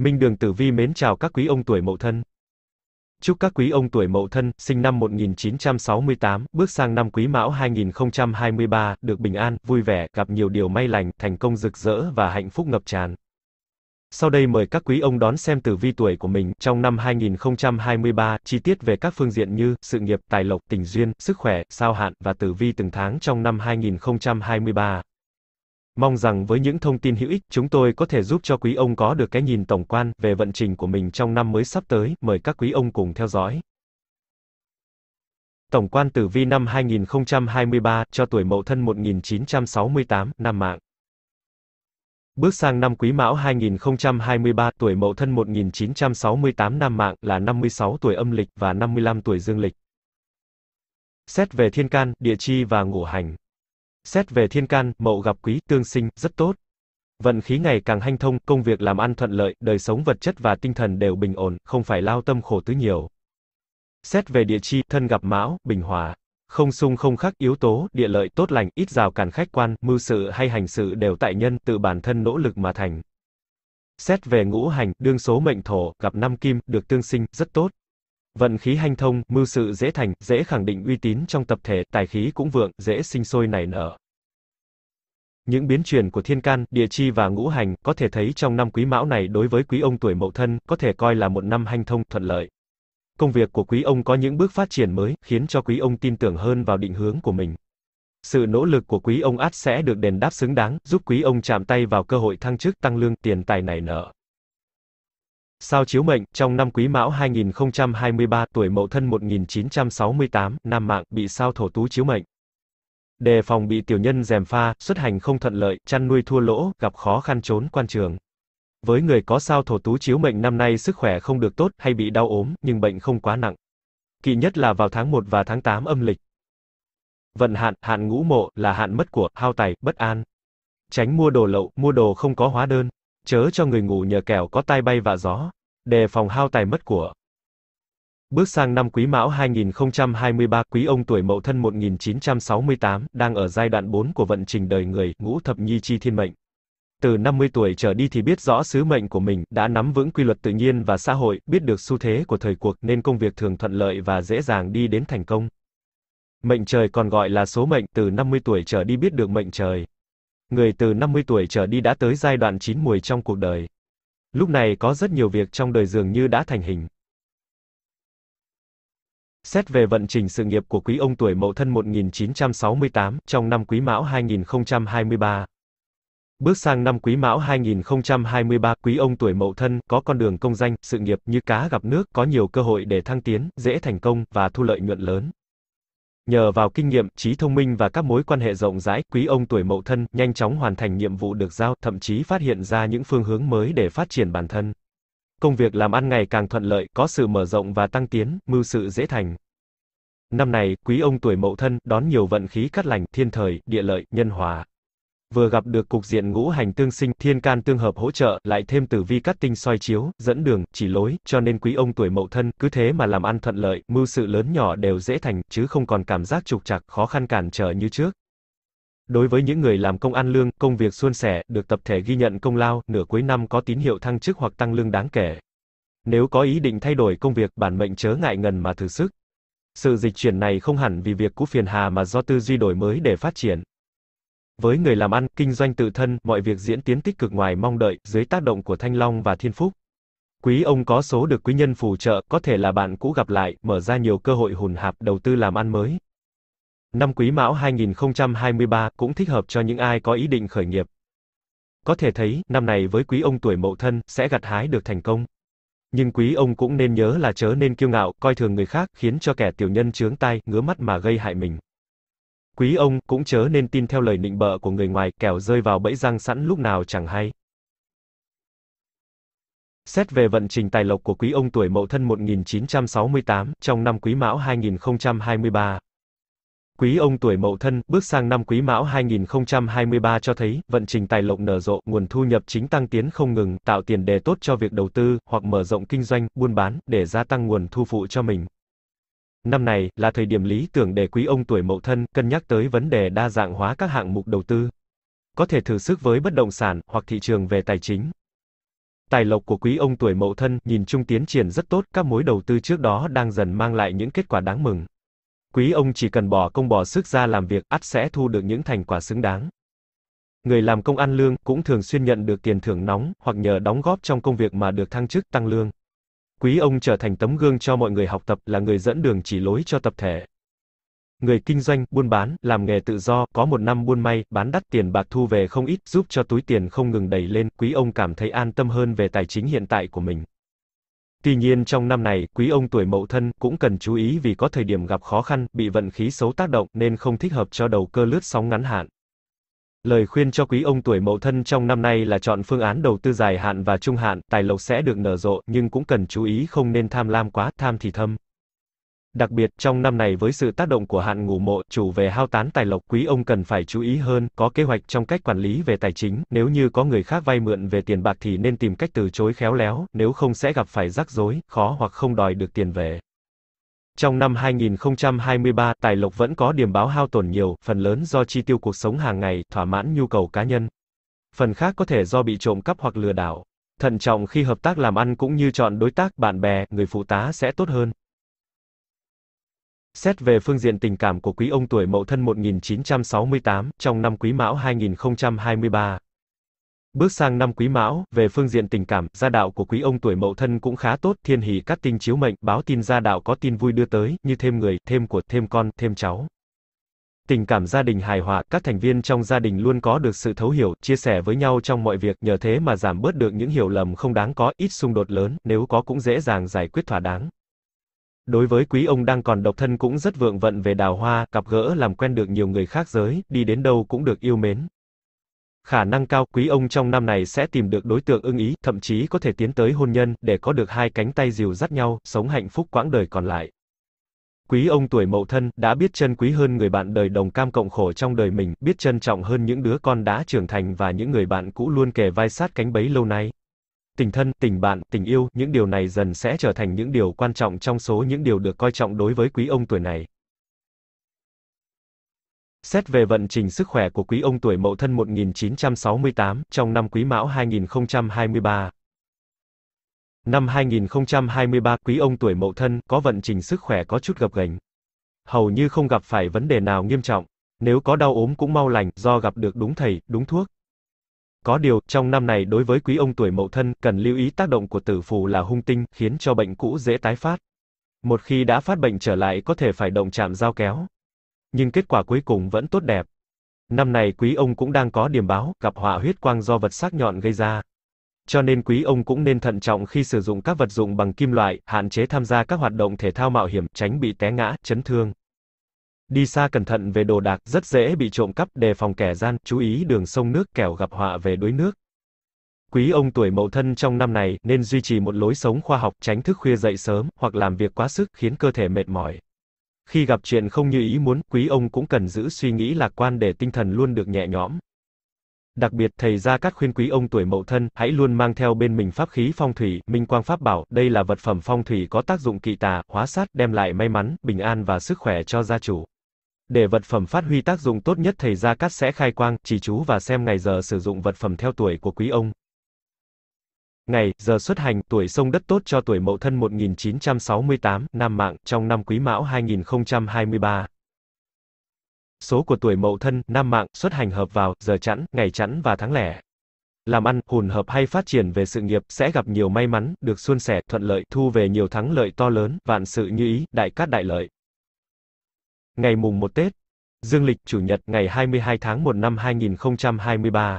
Minh Đường Tử Vi mến chào các quý ông tuổi Mậu Thân. Chúc các quý ông tuổi Mậu Thân, sinh năm 1968, bước sang năm Quý Mão 2023, được bình an, vui vẻ, gặp nhiều điều may lành, thành công rực rỡ và hạnh phúc ngập tràn. Sau đây mời các quý ông đón xem tử vi tuổi của mình trong năm 2023, chi tiết về các phương diện như sự nghiệp, tài lộc, tình duyên, sức khỏe, sao hạn và tử vi từng tháng trong năm 2023. Mong rằng với những thông tin hữu ích, chúng tôi có thể giúp cho quý ông có được cái nhìn tổng quan về vận trình của mình trong năm mới sắp tới. Mời các quý ông cùng theo dõi. Tổng quan tử vi năm 2023 cho tuổi Mậu Thân 1968, năm mạng. Bước sang năm Quý Mão 2023, tuổi Mậu Thân 1968 năm mạng là 56 tuổi âm lịch và 55 tuổi dương lịch. Xét về thiên can, địa chi và ngũ hành, Xét về thiên can, mậu gặp quý, tương sinh, rất tốt. Vận khí ngày càng hanh thông, công việc làm ăn thuận lợi, đời sống vật chất và tinh thần đều bình ổn, không phải lao tâm khổ tứ nhiều. Xét về địa chi, thân gặp mão, bình hòa. Không xung không khắc, yếu tố, địa lợi, tốt lành, ít rào cản khách quan, mưu sự hay hành sự đều tại nhân, tự bản thân nỗ lực mà thành. Xét về ngũ hành, đương số mệnh thổ, gặp năm kim, được tương sinh, rất tốt. Vận khí hanh thông, mưu sự dễ thành, dễ khẳng định uy tín trong tập thể, tài khí cũng vượng, dễ sinh sôi nảy nở. Những biến chuyển của thiên can, địa chi và ngũ hành có thể thấy trong năm quý mão này đối với quý ông tuổi mậu thân có thể coi là một năm hanh thông thuận lợi. Công việc của quý ông có những bước phát triển mới, khiến cho quý ông tin tưởng hơn vào định hướng của mình. Sự nỗ lực của quý ông át sẽ được đền đáp xứng đáng, giúp quý ông chạm tay vào cơ hội thăng chức, tăng lương, tiền tài nảy nở. Sao chiếu mệnh, trong năm Quý Mão 2023, tuổi Mậu Thân 1968, nam mạng, bị sao thổ tú chiếu mệnh. Đề phòng bị tiểu nhân dèm pha, xuất hành không thuận lợi, chăn nuôi thua lỗ, gặp khó khăn trốn quan trường. Với người có sao thổ tú chiếu mệnh năm nay sức khỏe không được tốt hay bị đau ốm, nhưng bệnh không quá nặng. Kỵ nhất là vào tháng 1 và tháng 8 âm lịch. Vận hạn, hạn ngũ mộ, là hạn mất của, hao tài, bất an. Tránh mua đồ lậu, mua đồ không có hóa đơn chớ cho người ngủ nhờ kẻo có tai bay vạ gió, đề phòng hao tài mất của. Bước sang năm Quý Mão 2023, Quý ông tuổi Mậu Thân 1968 đang ở giai đoạn 4 của vận trình đời người, ngũ thập nhi chi thiên mệnh. Từ 50 tuổi trở đi thì biết rõ sứ mệnh của mình, đã nắm vững quy luật tự nhiên và xã hội, biết được xu thế của thời cuộc nên công việc thường thuận lợi và dễ dàng đi đến thành công. Mệnh trời còn gọi là số mệnh, từ 50 tuổi trở đi biết được mệnh trời. Người từ 50 tuổi trở đi đã tới giai đoạn chín mùi trong cuộc đời. Lúc này có rất nhiều việc trong đời dường như đã thành hình. Xét về vận trình sự nghiệp của quý ông tuổi Mậu Thân 1968 trong năm Quý Mão 2023. Bước sang năm Quý Mão 2023, quý ông tuổi Mậu Thân có con đường công danh, sự nghiệp như cá gặp nước, có nhiều cơ hội để thăng tiến, dễ thành công và thu lợi nhuận lớn. Nhờ vào kinh nghiệm, trí thông minh và các mối quan hệ rộng rãi, quý ông tuổi mậu thân nhanh chóng hoàn thành nhiệm vụ được giao, thậm chí phát hiện ra những phương hướng mới để phát triển bản thân. Công việc làm ăn ngày càng thuận lợi, có sự mở rộng và tăng tiến, mưu sự dễ thành. Năm này, quý ông tuổi mậu thân đón nhiều vận khí cát lành, thiên thời, địa lợi, nhân hòa vừa gặp được cục diện ngũ hành tương sinh, thiên can tương hợp hỗ trợ, lại thêm tử vi cắt tinh soi chiếu, dẫn đường, chỉ lối, cho nên quý ông tuổi mậu thân, cứ thế mà làm ăn thuận lợi, mưu sự lớn nhỏ đều dễ thành, chứ không còn cảm giác trục trặc, khó khăn cản trở như trước. Đối với những người làm công ăn lương, công việc suôn sẻ, được tập thể ghi nhận công lao, nửa cuối năm có tín hiệu thăng chức hoặc tăng lương đáng kể. Nếu có ý định thay đổi công việc, bản mệnh chớ ngại ngần mà thử sức. Sự dịch chuyển này không hẳn vì việc cũ phiền hà mà do tư duy đổi mới để phát triển. Với người làm ăn, kinh doanh tự thân, mọi việc diễn tiến tích cực ngoài mong đợi, dưới tác động của Thanh Long và Thiên Phúc. Quý ông có số được quý nhân phù trợ, có thể là bạn cũ gặp lại, mở ra nhiều cơ hội hùn hạp đầu tư làm ăn mới. Năm Quý Mão 2023 cũng thích hợp cho những ai có ý định khởi nghiệp. Có thể thấy, năm này với quý ông tuổi mậu thân, sẽ gặt hái được thành công. Nhưng quý ông cũng nên nhớ là chớ nên kiêu ngạo, coi thường người khác, khiến cho kẻ tiểu nhân chướng tay, ngứa mắt mà gây hại mình. Quý ông, cũng chớ nên tin theo lời nịnh bợ của người ngoài, kẻo rơi vào bẫy răng sẵn lúc nào chẳng hay. Xét về vận trình tài lộc của quý ông tuổi mậu thân 1968, trong năm quý mão 2023, Quý ông tuổi Mậu Thân, bước sang năm Quý Mão 2023 cho thấy, vận trình tài lộc nở rộ, nguồn thu nhập chính tăng tiến không ngừng, tạo tiền đề tốt cho việc đầu tư, hoặc mở rộng kinh doanh, buôn bán, để gia tăng nguồn thu phụ cho mình. Năm này là thời điểm lý tưởng để quý ông tuổi Mậu Thân cân nhắc tới vấn đề đa dạng hóa các hạng mục đầu tư. Có thể thử sức với bất động sản hoặc thị trường về tài chính. Tài lộc của quý ông tuổi Mậu Thân nhìn chung tiến triển rất tốt, các mối đầu tư trước đó đang dần mang lại những kết quả đáng mừng. Quý ông chỉ cần bỏ công bỏ sức ra làm việc, ắt sẽ thu được những thành quả xứng đáng. Người làm công ăn lương cũng thường xuyên nhận được tiền thưởng nóng hoặc nhờ đóng góp trong công việc mà được thăng chức tăng lương. Quý ông trở thành tấm gương cho mọi người học tập, là người dẫn đường chỉ lối cho tập thể. Người kinh doanh, buôn bán, làm nghề tự do, có một năm buôn may, bán đắt tiền bạc thu về không ít, giúp cho túi tiền không ngừng đẩy lên, quý ông cảm thấy an tâm hơn về tài chính hiện tại của mình. Tuy nhiên trong năm này, quý ông tuổi mậu thân cũng cần chú ý vì có thời điểm gặp khó khăn, bị vận khí xấu tác động nên không thích hợp cho đầu cơ lướt sóng ngắn hạn. Lời khuyên cho quý ông tuổi mậu thân trong năm nay là chọn phương án đầu tư dài hạn và trung hạn, tài lộc sẽ được nở rộ, nhưng cũng cần chú ý không nên tham lam quá, tham thì thâm. Đặc biệt, trong năm này với sự tác động của hạn ngủ mộ, chủ về hao tán tài lộc quý ông cần phải chú ý hơn, có kế hoạch trong cách quản lý về tài chính, nếu như có người khác vay mượn về tiền bạc thì nên tìm cách từ chối khéo léo, nếu không sẽ gặp phải rắc rối, khó hoặc không đòi được tiền về. Trong năm 2023, tài lộc vẫn có điểm báo hao tổn nhiều, phần lớn do chi tiêu cuộc sống hàng ngày, thỏa mãn nhu cầu cá nhân. Phần khác có thể do bị trộm cắp hoặc lừa đảo. Thận trọng khi hợp tác làm ăn cũng như chọn đối tác, bạn bè, người phụ tá sẽ tốt hơn. Xét về phương diện tình cảm của quý ông tuổi Mậu Thân 1968, trong năm Quý Mão 2023, Bước sang năm Quý Mão, về phương diện tình cảm, gia đạo của quý ông tuổi Mậu Thân cũng khá tốt, thiên hỷ cát tinh chiếu mệnh, báo tin gia đạo có tin vui đưa tới, như thêm người, thêm của, thêm con, thêm cháu. Tình cảm gia đình hài hòa, các thành viên trong gia đình luôn có được sự thấu hiểu, chia sẻ với nhau trong mọi việc, nhờ thế mà giảm bớt được những hiểu lầm không đáng có, ít xung đột lớn, nếu có cũng dễ dàng giải quyết thỏa đáng. Đối với quý ông đang còn độc thân cũng rất vượng vận về đào hoa, cặp gỡ làm quen được nhiều người khác giới, đi đến đâu cũng được yêu mến. Khả năng cao quý ông trong năm này sẽ tìm được đối tượng ưng ý, thậm chí có thể tiến tới hôn nhân để có được hai cánh tay dìu dắt nhau, sống hạnh phúc quãng đời còn lại. Quý ông tuổi Mậu Thân đã biết trân quý hơn người bạn đời đồng cam cộng khổ trong đời mình, biết trân trọng hơn những đứa con đã trưởng thành và những người bạn cũ luôn kề vai sát cánh bấy lâu nay. Tình thân, tình bạn, tình yêu, những điều này dần sẽ trở thành những điều quan trọng trong số những điều được coi trọng đối với quý ông tuổi này. Xét về vận trình sức khỏe của quý ông tuổi Mậu Thân 1968 trong năm Quý Mão 2023. Năm 2023, quý ông tuổi Mậu Thân có vận trình sức khỏe có chút gập ghềnh. Hầu như không gặp phải vấn đề nào nghiêm trọng, nếu có đau ốm cũng mau lành do gặp được đúng thầy, đúng thuốc. Có điều, trong năm này đối với quý ông tuổi Mậu Thân, cần lưu ý tác động của tử phù là hung tinh, khiến cho bệnh cũ dễ tái phát. Một khi đã phát bệnh trở lại có thể phải động chạm dao kéo nhưng kết quả cuối cùng vẫn tốt đẹp. Năm này quý ông cũng đang có điểm báo, gặp họa huyết quang do vật sắc nhọn gây ra. Cho nên quý ông cũng nên thận trọng khi sử dụng các vật dụng bằng kim loại, hạn chế tham gia các hoạt động thể thao mạo hiểm, tránh bị té ngã, chấn thương. Đi xa cẩn thận về đồ đạc, rất dễ bị trộm cắp, đề phòng kẻ gian, chú ý đường sông nước kẻo gặp họa về đuối nước. Quý ông tuổi mậu thân trong năm này nên duy trì một lối sống khoa học, tránh thức khuya dậy sớm, hoặc làm việc quá sức khiến cơ thể mệt mỏi. Khi gặp chuyện không như ý muốn, quý ông cũng cần giữ suy nghĩ lạc quan để tinh thần luôn được nhẹ nhõm. Đặc biệt thầy Gia Cát khuyên quý ông tuổi Mậu Thân, hãy luôn mang theo bên mình pháp khí phong thủy, minh quang pháp bảo, đây là vật phẩm phong thủy có tác dụng kỵ tà, hóa sát, đem lại may mắn, bình an và sức khỏe cho gia chủ. Để vật phẩm phát huy tác dụng tốt nhất thầy Gia Cát sẽ khai quang, chỉ chú và xem ngày giờ sử dụng vật phẩm theo tuổi của quý ông ngày, giờ xuất hành, tuổi sông đất tốt cho tuổi mậu thân 1968, Nam Mạng, trong năm quý mão 2023. Số của tuổi mậu thân, Nam Mạng, xuất hành hợp vào, giờ chẵn, ngày chẵn và tháng lẻ. Làm ăn, hùn hợp hay phát triển về sự nghiệp, sẽ gặp nhiều may mắn, được suôn sẻ, thuận lợi, thu về nhiều thắng lợi to lớn, vạn sự như ý, đại cát đại lợi. Ngày mùng 1 Tết, Dương lịch chủ nhật ngày 22 tháng 1 năm 2023.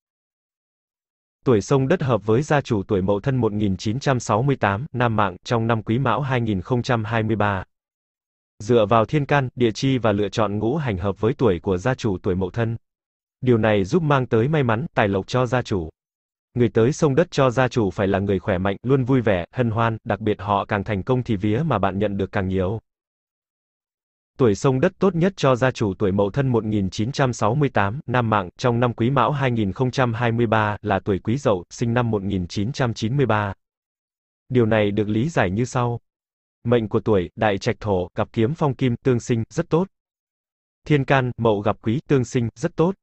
Tuổi sông đất hợp với gia chủ tuổi Mậu Thân 1968, Nam Mạng, trong năm Quý Mão 2023. Dựa vào thiên can, địa chi và lựa chọn ngũ hành hợp với tuổi của gia chủ tuổi Mậu Thân. Điều này giúp mang tới may mắn, tài lộc cho gia chủ. Người tới sông đất cho gia chủ phải là người khỏe mạnh, luôn vui vẻ, hân hoan, đặc biệt họ càng thành công thì vía mà bạn nhận được càng nhiều. Tuổi sông đất tốt nhất cho gia chủ tuổi Mậu Thân 1968, Nam Mạng, trong năm Quý Mão 2023, là tuổi Quý Dậu, sinh năm 1993. Điều này được lý giải như sau. Mệnh của tuổi, đại trạch thổ, gặp kiếm phong kim, tương sinh, rất tốt. Thiên can, mậu gặp quý, tương sinh, rất tốt.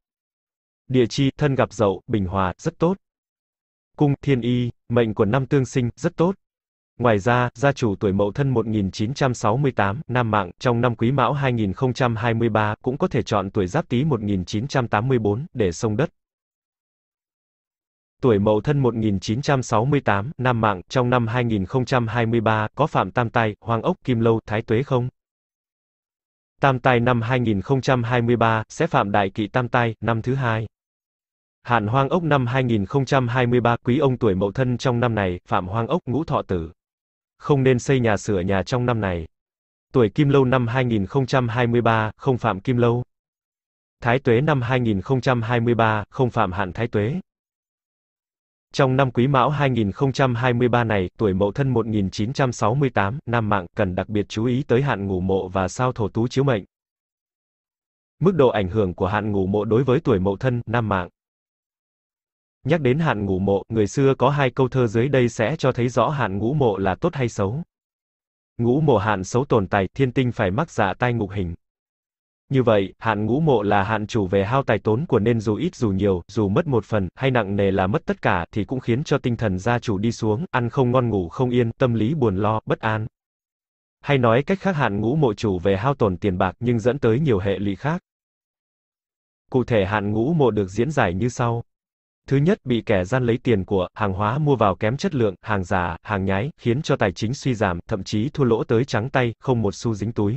Địa chi, thân gặp dậu, bình hòa, rất tốt. Cung, thiên y, mệnh của năm tương sinh, rất tốt. Ngoài ra, gia chủ tuổi Mậu Thân 1968, nam mạng, trong năm Quý Mão 2023 cũng có thể chọn tuổi Giáp Tý 1984 để sông đất. Tuổi Mậu Thân 1968, nam mạng, trong năm 2023 có Phạm Tam Tai, Hoàng Ốc, Kim Lâu, Thái Tuế không? Tam Tai năm 2023 sẽ phạm đại kỵ Tam Tai, năm thứ hai. Hạn Hoang Ốc năm 2023 quý ông tuổi Mậu Thân trong năm này, Phạm Hoang Ốc ngũ thọ tử không nên xây nhà sửa nhà trong năm này. Tuổi Kim Lâu năm 2023, không phạm Kim Lâu. Thái Tuế năm 2023, không phạm hạn Thái Tuế. Trong năm Quý Mão 2023 này, tuổi Mậu Thân 1968, nam mạng cần đặc biệt chú ý tới hạn ngủ mộ và sao thổ tú chiếu mệnh. Mức độ ảnh hưởng của hạn ngủ mộ đối với tuổi Mậu Thân, nam mạng Nhắc đến hạn ngũ mộ, người xưa có hai câu thơ dưới đây sẽ cho thấy rõ hạn ngũ mộ là tốt hay xấu. Ngũ mộ hạn xấu tồn tại, thiên tinh phải mắc dạ tai ngục hình. Như vậy, hạn ngũ mộ là hạn chủ về hao tài tốn của nên dù ít dù nhiều, dù mất một phần, hay nặng nề là mất tất cả, thì cũng khiến cho tinh thần gia chủ đi xuống, ăn không ngon ngủ không yên, tâm lý buồn lo, bất an. Hay nói cách khác hạn ngũ mộ chủ về hao tổn tiền bạc nhưng dẫn tới nhiều hệ lụy khác. Cụ thể hạn ngũ mộ được diễn giải như sau. Thứ nhất, bị kẻ gian lấy tiền của, hàng hóa mua vào kém chất lượng, hàng giả, hàng nhái, khiến cho tài chính suy giảm, thậm chí thua lỗ tới trắng tay, không một xu dính túi.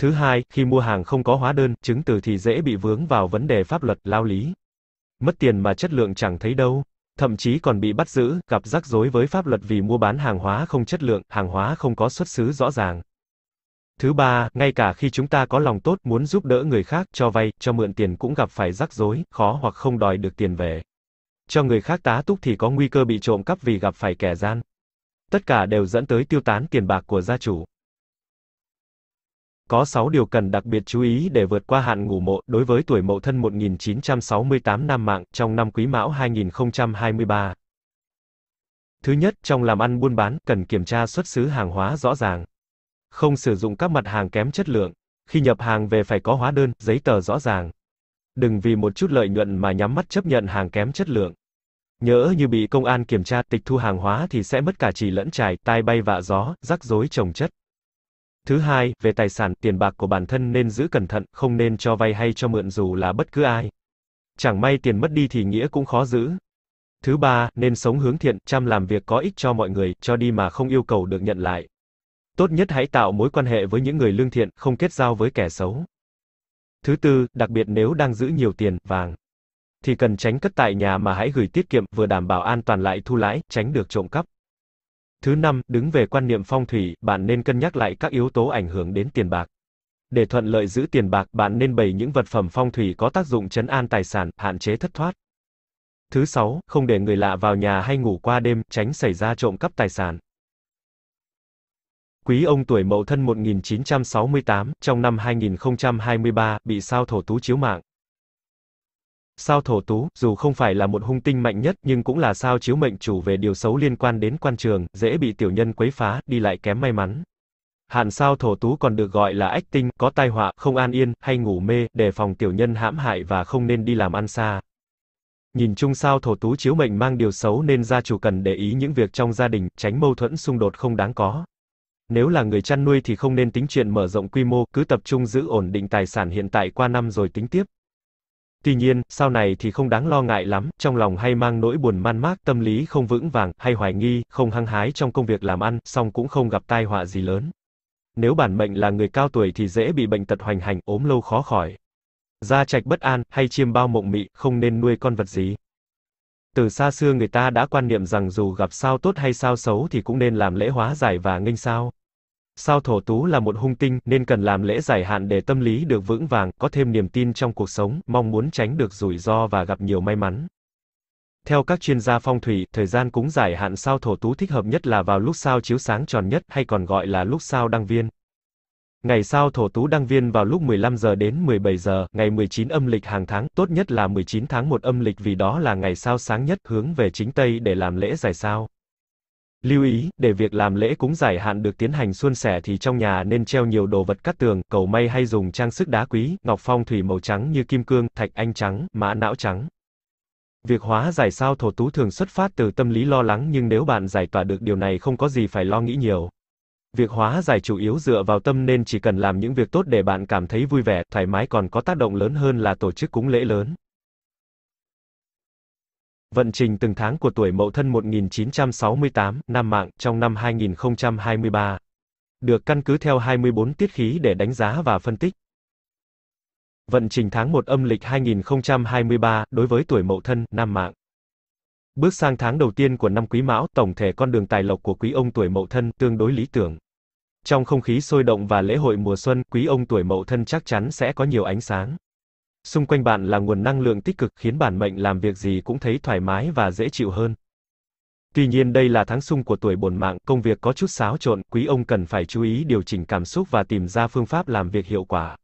Thứ hai, khi mua hàng không có hóa đơn, chứng từ thì dễ bị vướng vào vấn đề pháp luật, lao lý. Mất tiền mà chất lượng chẳng thấy đâu, thậm chí còn bị bắt giữ, gặp rắc rối với pháp luật vì mua bán hàng hóa không chất lượng, hàng hóa không có xuất xứ rõ ràng. Thứ ba, ngay cả khi chúng ta có lòng tốt muốn giúp đỡ người khác, cho vay, cho mượn tiền cũng gặp phải rắc rối, khó hoặc không đòi được tiền về. Cho người khác tá túc thì có nguy cơ bị trộm cắp vì gặp phải kẻ gian. Tất cả đều dẫn tới tiêu tán tiền bạc của gia chủ. Có 6 điều cần đặc biệt chú ý để vượt qua hạn ngủ mộ đối với tuổi mậu thân 1968 năm mạng trong năm quý mão 2023. Thứ nhất, trong làm ăn buôn bán, cần kiểm tra xuất xứ hàng hóa rõ ràng. Không sử dụng các mặt hàng kém chất lượng. Khi nhập hàng về phải có hóa đơn, giấy tờ rõ ràng. Đừng vì một chút lợi nhuận mà nhắm mắt chấp nhận hàng kém chất lượng. nhớ như bị công an kiểm tra tịch thu hàng hóa thì sẽ mất cả chỉ lẫn trải, tai bay vạ gió, rắc rối trồng chất. Thứ hai, về tài sản, tiền bạc của bản thân nên giữ cẩn thận, không nên cho vay hay cho mượn dù là bất cứ ai. Chẳng may tiền mất đi thì nghĩa cũng khó giữ. Thứ ba, nên sống hướng thiện, chăm làm việc có ích cho mọi người, cho đi mà không yêu cầu được nhận lại. Tốt nhất hãy tạo mối quan hệ với những người lương thiện, không kết giao với kẻ xấu. Thứ tư, đặc biệt nếu đang giữ nhiều tiền, vàng, thì cần tránh cất tại nhà mà hãy gửi tiết kiệm, vừa đảm bảo an toàn lại thu lãi, tránh được trộm cắp. Thứ năm, đứng về quan niệm phong thủy, bạn nên cân nhắc lại các yếu tố ảnh hưởng đến tiền bạc. Để thuận lợi giữ tiền bạc, bạn nên bày những vật phẩm phong thủy có tác dụng chấn an tài sản, hạn chế thất thoát. Thứ sáu, không để người lạ vào nhà hay ngủ qua đêm, tránh xảy ra trộm cắp tài sản. Quý ông tuổi mậu thân 1968, trong năm 2023, bị sao thổ tú chiếu mạng. Sao thổ tú, dù không phải là một hung tinh mạnh nhất nhưng cũng là sao chiếu mệnh chủ về điều xấu liên quan đến quan trường, dễ bị tiểu nhân quấy phá, đi lại kém may mắn. Hạn sao thổ tú còn được gọi là ách tinh, có tai họa, không an yên, hay ngủ mê, đề phòng tiểu nhân hãm hại và không nên đi làm ăn xa. Nhìn chung sao thổ tú chiếu mệnh mang điều xấu nên gia chủ cần để ý những việc trong gia đình, tránh mâu thuẫn xung đột không đáng có. Nếu là người chăn nuôi thì không nên tính chuyện mở rộng quy mô, cứ tập trung giữ ổn định tài sản hiện tại qua năm rồi tính tiếp. Tuy nhiên, sau này thì không đáng lo ngại lắm, trong lòng hay mang nỗi buồn man mác, tâm lý không vững vàng, hay hoài nghi, không hăng hái trong công việc làm ăn, song cũng không gặp tai họa gì lớn. Nếu bản mệnh là người cao tuổi thì dễ bị bệnh tật hoành hành, ốm lâu khó khỏi. Gia trạch bất an, hay chiêm bao mộng mị, không nên nuôi con vật gì. Từ xa xưa người ta đã quan niệm rằng dù gặp sao tốt hay sao xấu thì cũng nên làm lễ hóa giải và nghênh sao. Sao thổ tú là một hung tinh, nên cần làm lễ giải hạn để tâm lý được vững vàng, có thêm niềm tin trong cuộc sống, mong muốn tránh được rủi ro và gặp nhiều may mắn. Theo các chuyên gia phong thủy, thời gian cúng giải hạn sao thổ tú thích hợp nhất là vào lúc sao chiếu sáng tròn nhất hay còn gọi là lúc sao đăng viên. Ngày sau thổ tú đăng viên vào lúc 15 giờ đến 17 giờ, ngày 19 âm lịch hàng tháng, tốt nhất là 19 tháng 1 âm lịch vì đó là ngày sao sáng nhất, hướng về chính Tây để làm lễ giải sao. Lưu ý, để việc làm lễ cúng giải hạn được tiến hành suôn sẻ thì trong nhà nên treo nhiều đồ vật cắt tường, cầu may hay dùng trang sức đá quý, ngọc phong thủy màu trắng như kim cương, thạch anh trắng, mã não trắng. Việc hóa giải sao thổ tú thường xuất phát từ tâm lý lo lắng nhưng nếu bạn giải tỏa được điều này không có gì phải lo nghĩ nhiều. Việc hóa giải chủ yếu dựa vào tâm nên chỉ cần làm những việc tốt để bạn cảm thấy vui vẻ, thoải mái còn có tác động lớn hơn là tổ chức cúng lễ lớn. Vận trình từng tháng của tuổi Mậu Thân 1968, năm mạng, trong năm 2023. Được căn cứ theo 24 tiết khí để đánh giá và phân tích. Vận trình tháng 1 âm lịch 2023, đối với tuổi Mậu Thân, năm mạng. Bước sang tháng đầu tiên của năm Quý Mão, tổng thể con đường tài lộc của quý ông tuổi Mậu Thân tương đối lý tưởng. Trong không khí sôi động và lễ hội mùa xuân, quý ông tuổi mậu thân chắc chắn sẽ có nhiều ánh sáng. Xung quanh bạn là nguồn năng lượng tích cực khiến bản mệnh làm việc gì cũng thấy thoải mái và dễ chịu hơn. Tuy nhiên đây là tháng xung của tuổi bổn mạng, công việc có chút xáo trộn, quý ông cần phải chú ý điều chỉnh cảm xúc và tìm ra phương pháp làm việc hiệu quả.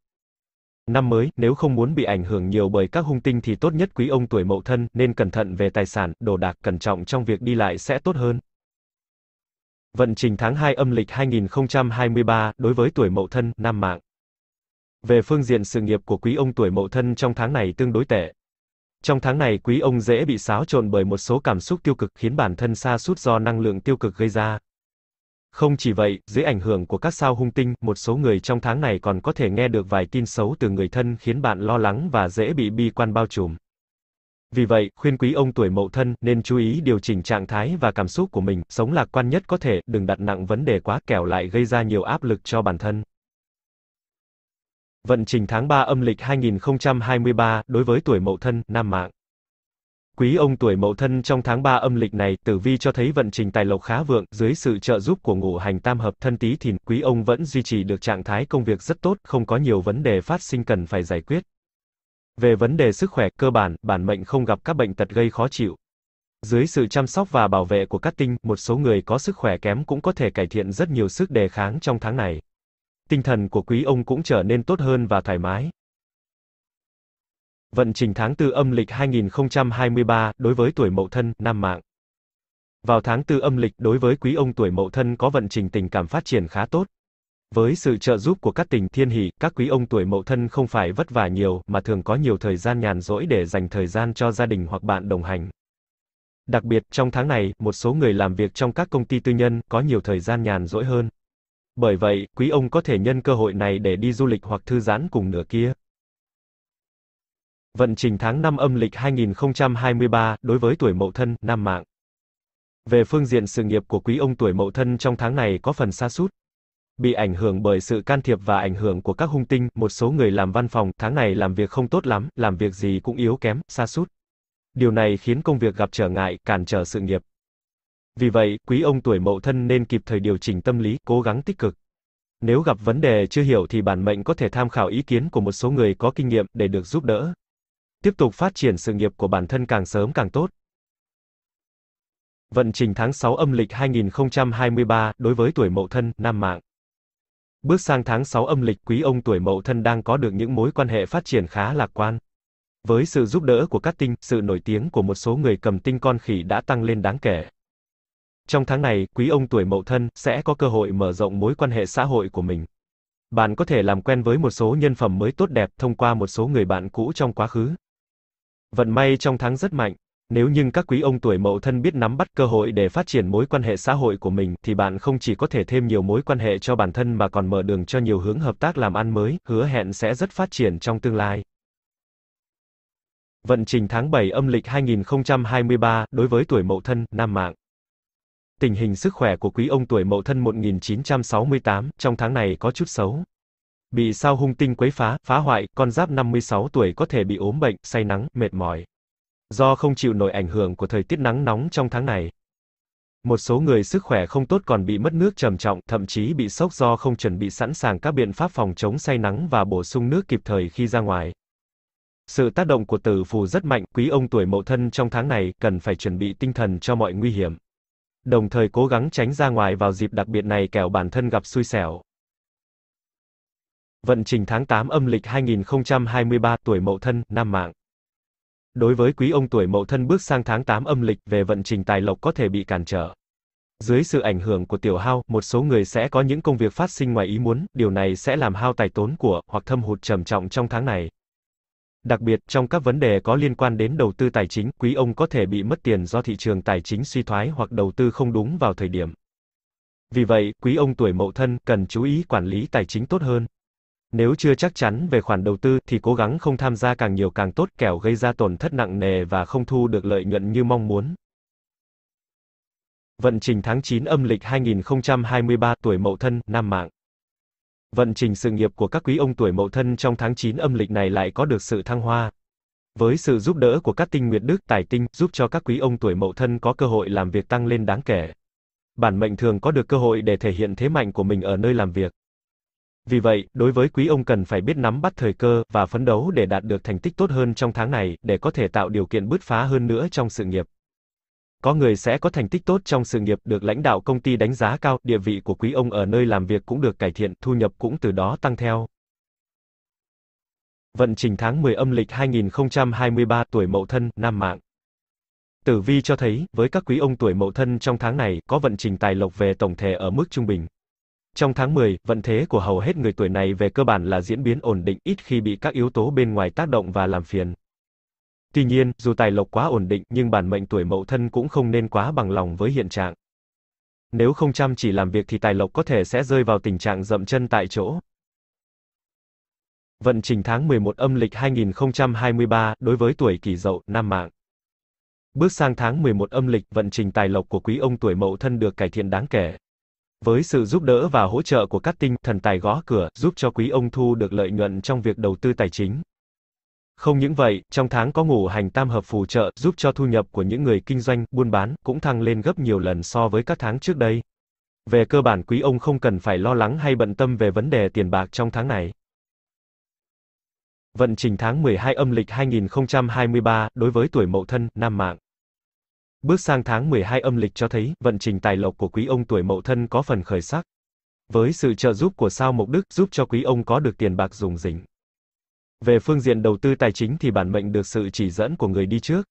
Năm mới, nếu không muốn bị ảnh hưởng nhiều bởi các hung tinh thì tốt nhất quý ông tuổi mậu thân nên cẩn thận về tài sản, đồ đạc, cẩn trọng trong việc đi lại sẽ tốt hơn. Vận trình tháng 2 âm lịch 2023 đối với tuổi Mậu Thân, nam mạng. Về phương diện sự nghiệp của quý ông tuổi Mậu Thân trong tháng này tương đối tệ. Trong tháng này quý ông dễ bị xáo trộn bởi một số cảm xúc tiêu cực khiến bản thân xa sút do năng lượng tiêu cực gây ra. Không chỉ vậy, dưới ảnh hưởng của các sao hung tinh, một số người trong tháng này còn có thể nghe được vài tin xấu từ người thân khiến bạn lo lắng và dễ bị bi quan bao trùm. Vì vậy, khuyên quý ông tuổi mậu thân nên chú ý điều chỉnh trạng thái và cảm xúc của mình, sống lạc quan nhất có thể, đừng đặt nặng vấn đề quá, kẻo lại gây ra nhiều áp lực cho bản thân. Vận trình tháng 3 âm lịch 2023 đối với tuổi Mậu Thân, nam mạng. Quý ông tuổi Mậu Thân trong tháng 3 âm lịch này, Tử Vi cho thấy vận trình tài lộc khá vượng, dưới sự trợ giúp của ngũ hành tam hợp thân Tý Thìn, quý ông vẫn duy trì được trạng thái công việc rất tốt, không có nhiều vấn đề phát sinh cần phải giải quyết. Về vấn đề sức khỏe cơ bản, bản mệnh không gặp các bệnh tật gây khó chịu. Dưới sự chăm sóc và bảo vệ của các tinh, một số người có sức khỏe kém cũng có thể cải thiện rất nhiều sức đề kháng trong tháng này. Tinh thần của quý ông cũng trở nên tốt hơn và thoải mái. Vận trình tháng tư âm lịch 2023 đối với tuổi Mậu Thân, nam mạng. Vào tháng tư âm lịch đối với quý ông tuổi Mậu Thân có vận trình tình cảm phát triển khá tốt. Với sự trợ giúp của các tình thiên hỷ, các quý ông tuổi mậu thân không phải vất vả nhiều, mà thường có nhiều thời gian nhàn rỗi để dành thời gian cho gia đình hoặc bạn đồng hành. Đặc biệt, trong tháng này, một số người làm việc trong các công ty tư nhân, có nhiều thời gian nhàn rỗi hơn. Bởi vậy, quý ông có thể nhân cơ hội này để đi du lịch hoặc thư giãn cùng nửa kia. Vận trình tháng 5 âm lịch 2023, đối với tuổi mậu thân, nam mạng. Về phương diện sự nghiệp của quý ông tuổi mậu thân trong tháng này có phần xa sút Bị ảnh hưởng bởi sự can thiệp và ảnh hưởng của các hung tinh, một số người làm văn phòng, tháng này làm việc không tốt lắm, làm việc gì cũng yếu kém, xa sút Điều này khiến công việc gặp trở ngại, cản trở sự nghiệp. Vì vậy, quý ông tuổi mậu thân nên kịp thời điều chỉnh tâm lý, cố gắng tích cực. Nếu gặp vấn đề chưa hiểu thì bản mệnh có thể tham khảo ý kiến của một số người có kinh nghiệm để được giúp đỡ. Tiếp tục phát triển sự nghiệp của bản thân càng sớm càng tốt. Vận trình tháng 6 âm lịch 2023 đối với tuổi Mậu Thân, nam mạng. Bước sang tháng 6 âm lịch quý ông tuổi mậu thân đang có được những mối quan hệ phát triển khá lạc quan. Với sự giúp đỡ của các tinh, sự nổi tiếng của một số người cầm tinh con khỉ đã tăng lên đáng kể. Trong tháng này, quý ông tuổi mậu thân sẽ có cơ hội mở rộng mối quan hệ xã hội của mình. Bạn có thể làm quen với một số nhân phẩm mới tốt đẹp thông qua một số người bạn cũ trong quá khứ. Vận may trong tháng rất mạnh, nếu nhưng các quý ông tuổi mậu thân biết nắm bắt cơ hội để phát triển mối quan hệ xã hội của mình, thì bạn không chỉ có thể thêm nhiều mối quan hệ cho bản thân mà còn mở đường cho nhiều hướng hợp tác làm ăn mới, hứa hẹn sẽ rất phát triển trong tương lai. Vận trình tháng 7 âm lịch 2023, đối với tuổi mậu thân, nam mạng. Tình hình sức khỏe của quý ông tuổi mậu thân 1968, trong tháng này có chút xấu. Bị sao hung tinh quấy phá, phá hoại, con giáp 56 tuổi có thể bị ốm bệnh, say nắng, mệt mỏi do không chịu nổi ảnh hưởng của thời tiết nắng nóng trong tháng này. Một số người sức khỏe không tốt còn bị mất nước trầm trọng, thậm chí bị sốc do không chuẩn bị sẵn sàng các biện pháp phòng chống say nắng và bổ sung nước kịp thời khi ra ngoài. Sự tác động của tử phù rất mạnh, quý ông tuổi mậu thân trong tháng này cần phải chuẩn bị tinh thần cho mọi nguy hiểm. Đồng thời cố gắng tránh ra ngoài vào dịp đặc biệt này kẻo bản thân gặp xui xẻo. Vận trình tháng 8 âm lịch 2023 tuổi mậu thân, nam mạng. Đối với quý ông tuổi mậu thân bước sang tháng 8 âm lịch về vận trình tài lộc có thể bị cản trở. Dưới sự ảnh hưởng của tiểu hao, một số người sẽ có những công việc phát sinh ngoài ý muốn, điều này sẽ làm hao tài tốn của, hoặc thâm hụt trầm trọng trong tháng này. Đặc biệt, trong các vấn đề có liên quan đến đầu tư tài chính, quý ông có thể bị mất tiền do thị trường tài chính suy thoái hoặc đầu tư không đúng vào thời điểm. Vì vậy, quý ông tuổi mậu thân cần chú ý quản lý tài chính tốt hơn. Nếu chưa chắc chắn về khoản đầu tư thì cố gắng không tham gia càng nhiều càng tốt kẻo gây ra tổn thất nặng nề và không thu được lợi nhuận như mong muốn. Vận trình tháng 9 âm lịch 2023 tuổi Mậu Thân, Nam Mạng. Vận trình sự nghiệp của các quý ông tuổi Mậu Thân trong tháng 9 âm lịch này lại có được sự thăng hoa. Với sự giúp đỡ của các tinh nguyệt đức tài tinh, giúp cho các quý ông tuổi Mậu Thân có cơ hội làm việc tăng lên đáng kể. Bản mệnh thường có được cơ hội để thể hiện thế mạnh của mình ở nơi làm việc. Vì vậy, đối với quý ông cần phải biết nắm bắt thời cơ và phấn đấu để đạt được thành tích tốt hơn trong tháng này để có thể tạo điều kiện bứt phá hơn nữa trong sự nghiệp. Có người sẽ có thành tích tốt trong sự nghiệp được lãnh đạo công ty đánh giá cao, địa vị của quý ông ở nơi làm việc cũng được cải thiện, thu nhập cũng từ đó tăng theo. Vận trình tháng 10 âm lịch 2023 tuổi Mậu Thân, Nam Mạng. Tử vi cho thấy, với các quý ông tuổi Mậu Thân trong tháng này, có vận trình tài lộc về tổng thể ở mức trung bình. Trong tháng 10, vận thế của hầu hết người tuổi này về cơ bản là diễn biến ổn định, ít khi bị các yếu tố bên ngoài tác động và làm phiền. Tuy nhiên, dù tài lộc quá ổn định nhưng bản mệnh tuổi mậu thân cũng không nên quá bằng lòng với hiện trạng. Nếu không chăm chỉ làm việc thì tài lộc có thể sẽ rơi vào tình trạng dậm chân tại chỗ. Vận trình tháng 11 âm lịch 2023 đối với tuổi kỷ dậu, nam mạng. Bước sang tháng 11 âm lịch, vận trình tài lộc của quý ông tuổi mậu thân được cải thiện đáng kể. Với sự giúp đỡ và hỗ trợ của các tinh thần tài gõ cửa, giúp cho quý ông thu được lợi nhuận trong việc đầu tư tài chính. Không những vậy, trong tháng có ngũ hành tam hợp phù trợ, giúp cho thu nhập của những người kinh doanh, buôn bán, cũng thăng lên gấp nhiều lần so với các tháng trước đây. Về cơ bản quý ông không cần phải lo lắng hay bận tâm về vấn đề tiền bạc trong tháng này. Vận trình tháng 12 âm lịch 2023, đối với tuổi mậu thân, nam mạng. Bước sang tháng 12 âm lịch cho thấy, vận trình tài lộc của quý ông tuổi mậu thân có phần khởi sắc. Với sự trợ giúp của sao mộc đức giúp cho quý ông có được tiền bạc dùng dỉnh. Về phương diện đầu tư tài chính thì bản mệnh được sự chỉ dẫn của người đi trước.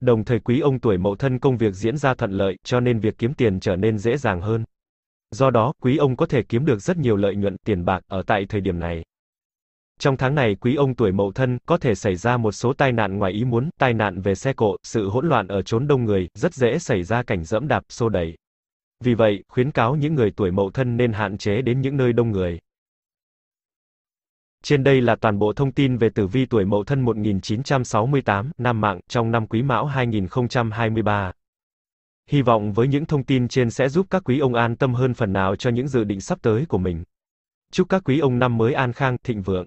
Đồng thời quý ông tuổi mậu thân công việc diễn ra thuận lợi, cho nên việc kiếm tiền trở nên dễ dàng hơn. Do đó, quý ông có thể kiếm được rất nhiều lợi nhuận tiền bạc ở tại thời điểm này. Trong tháng này quý ông tuổi mậu thân, có thể xảy ra một số tai nạn ngoài ý muốn, tai nạn về xe cộ, sự hỗn loạn ở chốn đông người, rất dễ xảy ra cảnh dẫm đạp, xô đẩy. Vì vậy, khuyến cáo những người tuổi mậu thân nên hạn chế đến những nơi đông người. Trên đây là toàn bộ thông tin về tử vi tuổi mậu thân 1968, Nam Mạng, trong năm quý mão 2023. Hy vọng với những thông tin trên sẽ giúp các quý ông an tâm hơn phần nào cho những dự định sắp tới của mình. Chúc các quý ông năm mới an khang, thịnh vượng.